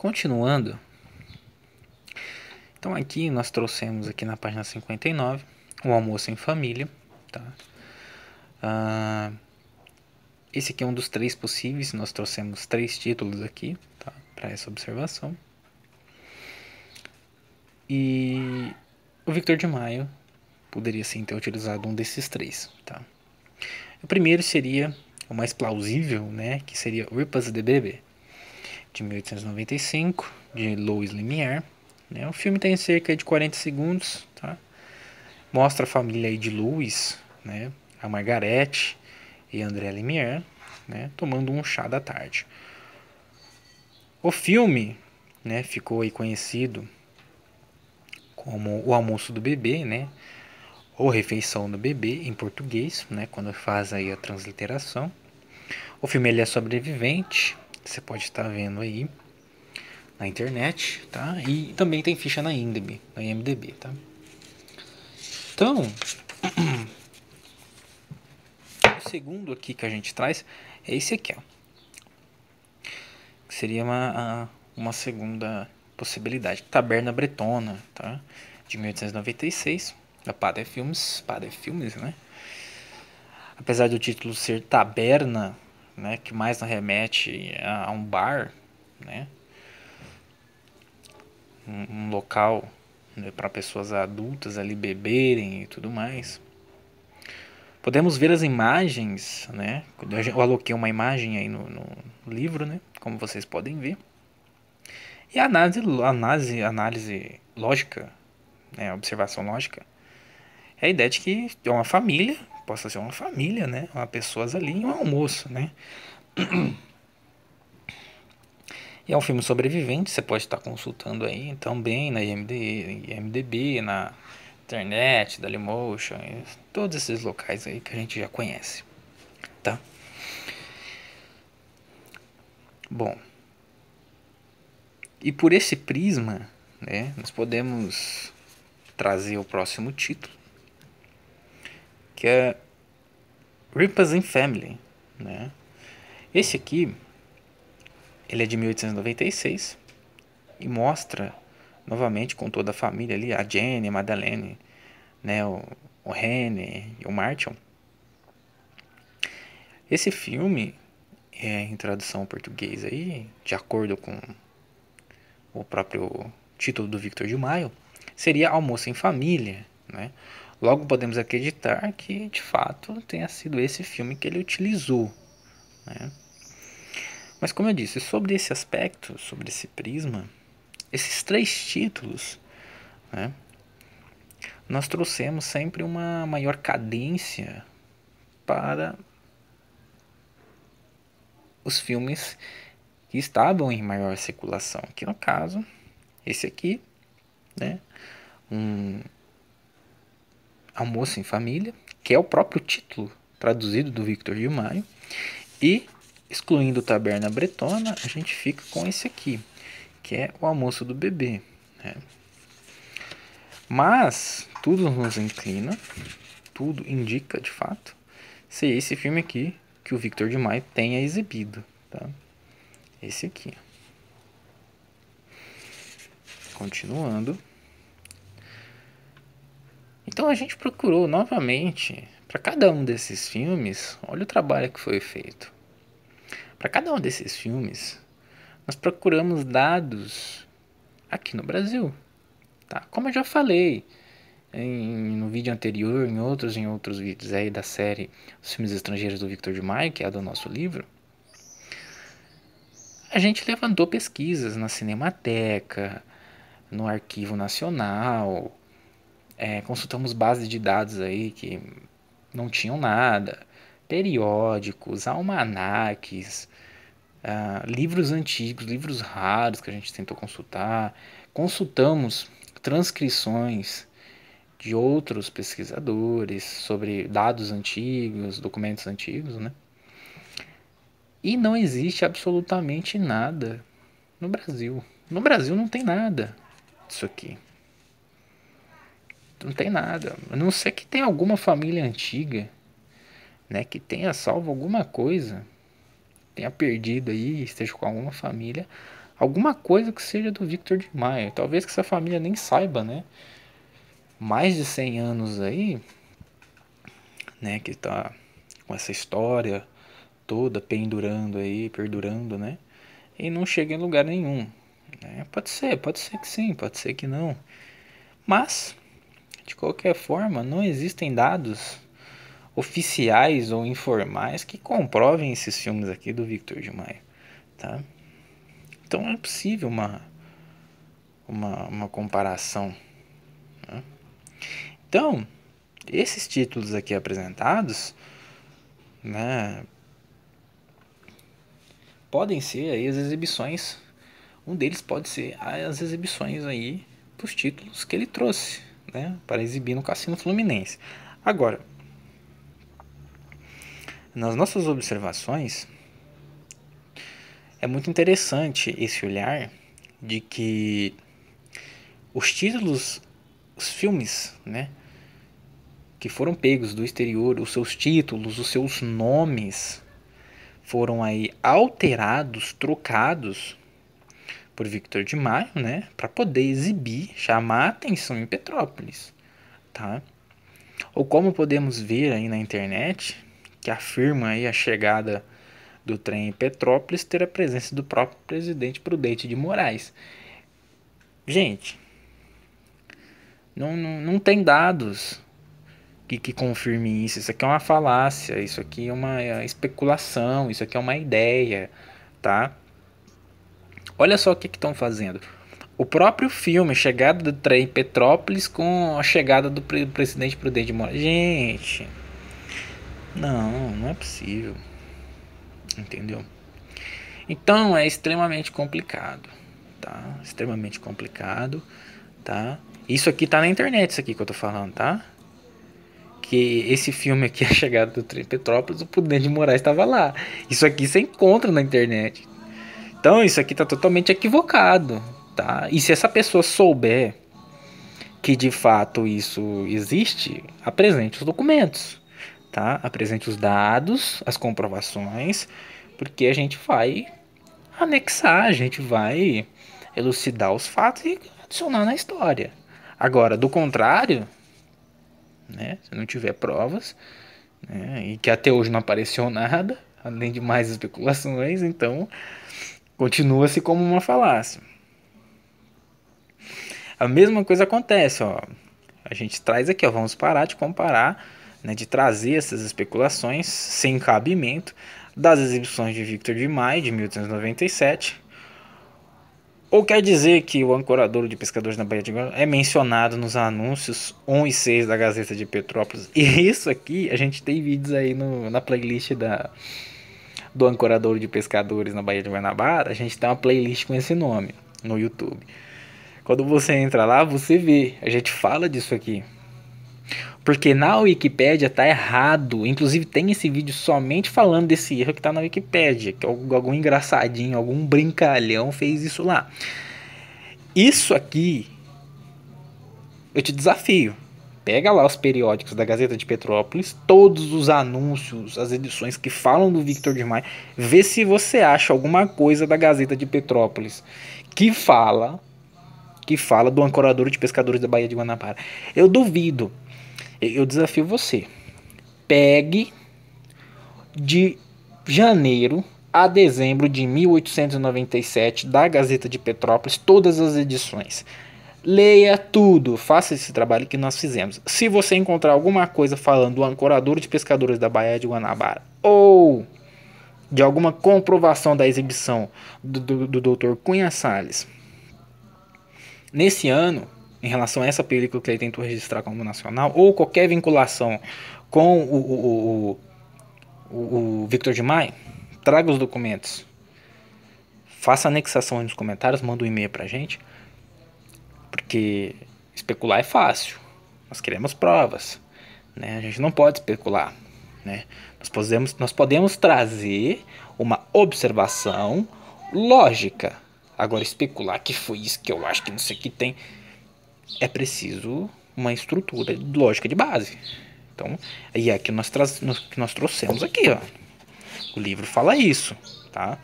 Continuando, então aqui nós trouxemos aqui na página 59 o almoço em família. Tá? Ah, esse aqui é um dos três possíveis, nós trouxemos três títulos aqui tá? para essa observação. E o Victor de Maio poderia sim ter utilizado um desses três. Tá? O primeiro seria o mais plausível, né, que seria Ripas de Bebê de 1895, de Louis Lumière. Né? O filme tem cerca de 40 segundos, tá? mostra a família de Louis, né? a Margarete e André Lumière, né? tomando um chá da tarde. O filme né? ficou aí conhecido como O Almoço do Bebê, né? ou Refeição do Bebê em português, né? quando faz aí a transliteração. O filme ele é sobrevivente você pode estar vendo aí na internet, tá? E também tem ficha na IMDb, na IMDb, tá? Então, o segundo aqui que a gente traz é esse aqui, ó. seria uma, uma segunda possibilidade. Taberna Bretona, tá? De 1896, da Padre Filmes, Padre Filmes, né? Apesar do título ser Taberna né, que mais remete a, a um bar, né, um, um local né, para pessoas adultas ali beberem e tudo mais. Podemos ver as imagens, né? Eu aloquei uma imagem aí no, no livro, né? Como vocês podem ver. E a análise, análise, análise lógica, né, observação lógica, é a ideia de que é uma família possa ser uma família, né? Uma pessoas ali em um almoço, né? E é um filme sobrevivente, você pode estar consultando aí também então, na IMD, IMDB, na internet, Dailymotion, todos esses locais aí que a gente já conhece, tá? Bom, e por esse prisma, né, nós podemos trazer o próximo título, que é Ripas in Family, né? Esse aqui, ele é de 1896 e mostra novamente com toda a família ali, a Jenny, a Madeleine, né, o, o Rene e o Martin. Esse filme, é, em tradução portuguesa aí, de acordo com o próprio título do Victor de Maio, seria Almoço em Família, né? Logo, podemos acreditar que de fato tenha sido esse filme que ele utilizou. Né? Mas, como eu disse, sobre esse aspecto, sobre esse prisma, esses três títulos, né, nós trouxemos sempre uma maior cadência para os filmes que estavam em maior circulação, que no caso, esse aqui, né, um Almoço em Família, que é o próprio título traduzido do Victor Gil Maio. E, excluindo Taberna Bretona, a gente fica com esse aqui, que é o Almoço do Bebê. Né? Mas, tudo nos inclina, tudo indica de fato, ser esse filme aqui que o Victor de Maio tenha exibido. Tá? Esse aqui. Continuando. Então a gente procurou novamente, para cada um desses filmes, olha o trabalho que foi feito. Para cada um desses filmes, nós procuramos dados aqui no Brasil. Tá? Como eu já falei em, no vídeo anterior, em outros, em outros vídeos aí da série Os Filmes Estrangeiros do Victor de Maio, que é do nosso livro, a gente levantou pesquisas na Cinemateca, no Arquivo Nacional, é, consultamos bases de dados aí que não tinham nada, periódicos, almanaques, uh, livros antigos, livros raros que a gente tentou consultar, consultamos transcrições de outros pesquisadores sobre dados antigos, documentos antigos, né? E não existe absolutamente nada no Brasil. No Brasil não tem nada disso aqui não tem nada. A não ser que tem alguma família antiga, né? Que tenha salvo alguma coisa. Tenha perdido aí, esteja com alguma família. Alguma coisa que seja do Victor de Maia. Talvez que essa família nem saiba, né? Mais de 100 anos aí, né? Que tá com essa história toda pendurando aí, perdurando, né? E não chega em lugar nenhum. Né. Pode ser, pode ser que sim, pode ser que não. Mas de qualquer forma, não existem dados oficiais ou informais que comprovem esses filmes aqui do Victor de Maio, tá? Então é possível uma uma, uma comparação. Né? Então, esses títulos aqui apresentados, né, podem ser aí as exibições. Um deles pode ser as exibições aí dos títulos que ele trouxe, né, para exibir no Cassino Fluminense. Agora, nas nossas observações, é muito interessante esse olhar de que os títulos, os filmes, né, que foram pegos do exterior, os seus títulos, os seus nomes foram aí alterados, trocados por Victor de Maio, né, para poder exibir, chamar atenção em Petrópolis, tá? Ou como podemos ver aí na internet, que afirma aí a chegada do trem em Petrópolis ter a presença do próprio presidente Prudente de Moraes. Gente, não, não, não tem dados que, que confirmem isso. Isso aqui é uma falácia, isso aqui é uma é especulação, isso aqui é uma ideia, tá? Olha só o que estão fazendo. O próprio filme, Chegada do Trem em Petrópolis com a chegada do presidente Prudente Moraes. Gente, não, não é possível. Entendeu? Então é extremamente complicado, tá? Extremamente complicado, tá? Isso aqui tá na internet, isso aqui que eu tô falando, tá? que esse filme aqui, A Chegada do Trem Petrópolis, o Prudente Moraes estava lá. Isso aqui você encontra na internet, então isso aqui está totalmente equivocado, tá? E se essa pessoa souber que de fato isso existe, apresente os documentos, tá? Apresente os dados, as comprovações, porque a gente vai anexar, a gente vai elucidar os fatos e adicionar na história. Agora, do contrário, né? Se não tiver provas, né? e que até hoje não apareceu nada, além de mais especulações, então Continua-se como uma falácia. A mesma coisa acontece, ó. A gente traz aqui, ó, vamos parar de comparar, né, de trazer essas especulações sem cabimento das exibições de Victor de Maio de 1897. Ou quer dizer que o ancorador de pescadores na Baía de Guanabara é mencionado nos anúncios 1 e 6 da Gazeta de Petrópolis. E isso aqui, a gente tem vídeos aí no, na playlist da, do Ancorador de Pescadores na Baía de Guanabara, a gente tem uma playlist com esse nome no YouTube. Quando você entra lá, você vê, a gente fala disso aqui. Porque na Wikipédia tá errado. Inclusive tem esse vídeo somente falando desse erro que tá na Wikipédia, que algum engraçadinho, algum brincalhão fez isso lá. Isso aqui eu te desafio. Pega lá os periódicos da Gazeta de Petrópolis, todos os anúncios, as edições que falam do Victor de Maia, vê se você acha alguma coisa da Gazeta de Petrópolis que fala que fala do ancorador de pescadores da Baía de Guanabara. Eu duvido. Eu desafio você. Pegue de janeiro a dezembro de 1897 da Gazeta de Petrópolis todas as edições. Leia tudo, faça esse trabalho que nós fizemos. Se você encontrar alguma coisa falando do ancorador de pescadores da Baía de Guanabara ou de alguma comprovação da exibição do, do, do Dr. Cunha Salles nesse ano, em relação a essa película que ele tentou registrar como nacional, ou qualquer vinculação com o, o, o, o, Victor de Maio, traga os documentos. Faça anexação aí nos comentários, manda um e-mail pra gente. Porque especular é fácil. Nós queremos provas. Né? A gente não pode especular. Né? Nós, podemos, nós podemos trazer uma observação lógica. Agora, especular que foi isso que eu acho que não sei o que tem. É preciso uma estrutura lógica de base. Então, e é que nós, que nós trouxemos aqui. Ó. O livro fala isso. Tá?